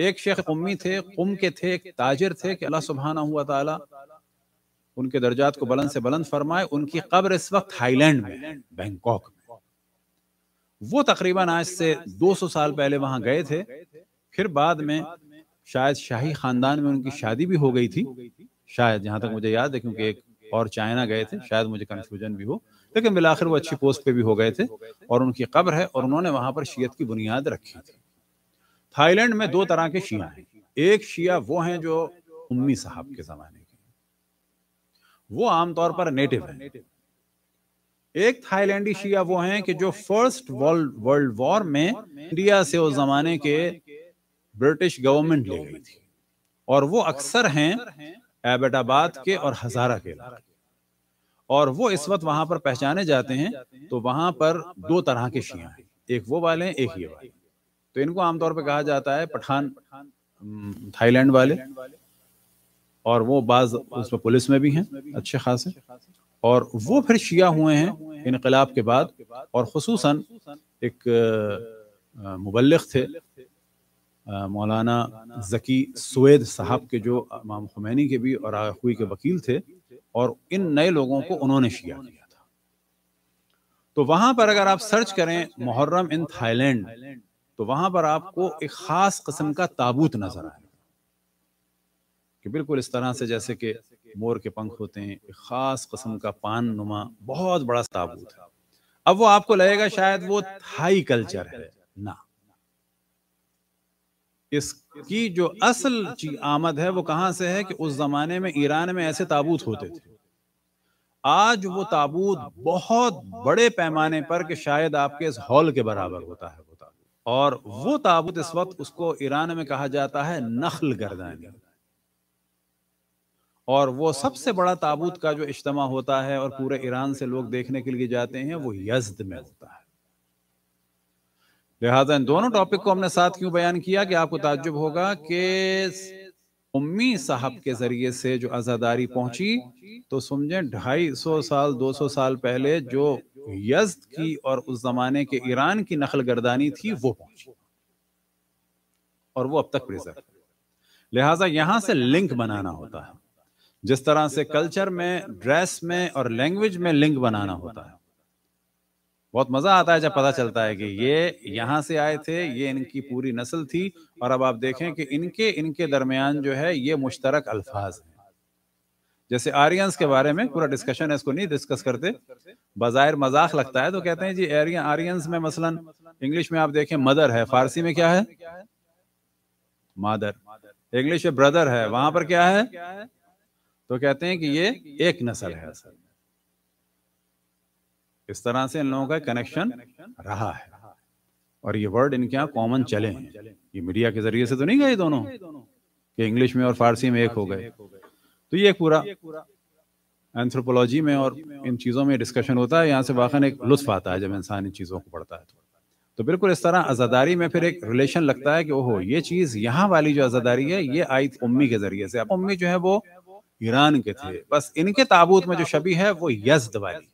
एक शेख उम्मी थे कुम के थे एक ताजिर थे कि अल्लाह सुबहाना हुआ ताला उनके दर्जात को बुलंद से बुलंद फरमाए उनकी कब्र इस वक्त थाईलैंड में बैंकॉक में वो तकरीबन आज से 200 साल पहले वहां गए थे फिर बाद में शायद शाही खानदान में उनकी शादी भी हो गई थी शायद जहां तक मुझे याद है क्योंकि एक और चाइना गए थे शायद मुझे कंफ्यूजन भी हो लेकिन बिलाखिर वो अच्छी पोस्ट पे भी हो गए थे और उनकी कब्र है और उन्होंने वहां पर शीयत की बुनियाद रखी थी थाईलैंड में दो तरह के शिया हैं एक शिया वो हैं जो उम्मी साहब के जमाने के वो आमतौर पर नेटिव हैं एक थाईलैंडी शिया वो हैं कि जो फर्स्ट वर्ल्ड वर्ल्ड वॉर में इंडिया से उस जमाने के ब्रिटिश गवर्नमेंट ले गई थी और वो अक्सर हैं एबटाबाद के और हजारा के इलाके और वो इस वक्त वहां पर पहचाने जाते हैं तो वहां तो पर दो तरह के शिया हैं एक वो वाले हैं एक ये वाले तो इनको आमतौर पर कहा जाता है पठान थाईलैंड वाले और वो बाज उसमें पुलिस में भी हैं अच्छे खासे और वो फिर शिया हुए हैं इनकलाब के बाद और खसूस एक मुबलक थे मौलाना जकी सुद साहब के जो इमाम खुमैनी के भी और आगुई के वकील थे और इन नए लोगों को उन्होंने शिया किया था तो वहां पर अगर आप सर्च करें मुहर्रम इन थाईलैंड तो वहां पर आपको एक खास कस्म का ताबूत नजर आएगा कि बिल्कुल इस तरह से जैसे कि मोर के पंख होते हैं एक खास कस्म का पान नुमा बहुत बड़ा ताबूत है अब वो आपको लगेगा शायद वो थाई कल्चर है ना इसकी जो असल आमद है वो कहां से है कि उस जमाने में ईरान में ऐसे ताबूत होते थे आज वो ताबूत बहुत बड़े पैमाने पर कि शायद आपके इस हॉल के बराबर होता है और वो ताबूत इस वक्त उसको ईरान में कहा जाता है नखल गर्दानी और वो सबसे बड़ा ताबूत का जो इज्तम होता है और पूरे ईरान से लोग देखने के लिए जाते हैं वो यजद में होता है लिहाजा इन दोनों टॉपिक को हमने साथ क्यों बयान किया कि आपको ताजुब होगा कि उम्मी साहब के जरिए से जो आज़ादारी पहुंची तो समझे तो ढाई सौ साल दो सौ साल पहले जो यज्द की और उस जमाने के ईरान की नखल गर्दानी थी वो पहुंची और वो अब तक प्रिजर्व लिहाजा यहां से लिंक बनाना होता है जिस तरह से कल्चर में ड्रेस में और लैंग्वेज में लिंक बनाना होता है बहुत मजा आता है जब पता चलता है कि ये यहां से आए थे ये इनकी पूरी नस्ल थी और अब आप देखें कि इनके इनके दरमियान जो है ये मुश्तरक अल्फाज हैं जैसे आर्यंस के बारे में पूरा डिस्कशन है इसको नहीं डिस्कस करते बाजायर मजाक लगता है तो कहते हैं जी एरियन आर्यंस में मसलन इंग्लिश में आप देखें मदर है फारसी में क्या है मादर इंग्लिश में ब्रदर है वहां पर क्या है तो कहते हैं कि तो ये एक नस्ल है असल इस तरह से इन लोगों का कनेक्शन रहा है और ये वर्ड इनके यहाँ कॉमन चले हैं ये मीडिया के जरिए से तो नहीं गए दोनों कि इंग्लिश में और फारसी में एक हो गए तो ये पूरा तो एंथ्रोपोलॉजी में और इन चीज़ों में डिस्कशन होता है यहाँ से वाखन एक लुत्फ आता है जब इंसान इन चीज़ों को पढ़ता है तो, तो बिल्कुल इस तरह आज़ादारी में फिर एक रिलेशन लगता है कि ओहो ये चीज़ यहाँ वाली जो आज़ादारी है ये आई उम्मी के ज़रिए से अब उम्मी जो है वो ईरान के थे बस इनके ताबूत में जो शबी है वो यजद वाली